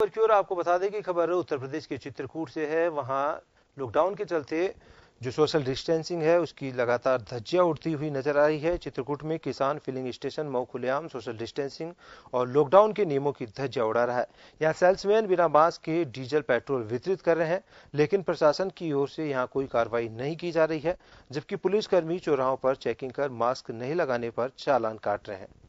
खबर की ओर आपको बता दें कि खबर उत्तर प्रदेश के चित्रकूट से है वहाँ लॉकडाउन के चलते जो सोशल डिस्टेंसिंग है उसकी लगातार धज्जियां उड़ती हुई नजर आ रही है चित्रकूट में किसान फिलिंग स्टेशन मऊ खुलेआम सोशल डिस्टेंसिंग और लॉकडाउन के नियमों की धज्जियां उड़ा रहा है यहाँ सेल्समैन बिना मास्क के डीजल पेट्रोल वितरित कर रहे हैं लेकिन प्रशासन की ओर से यहाँ कोई कार्रवाई नहीं की जा रही है जबकि पुलिसकर्मी चौराहों पर चेकिंग कर मास्क नहीं लगाने पर चालान काट रहे हैं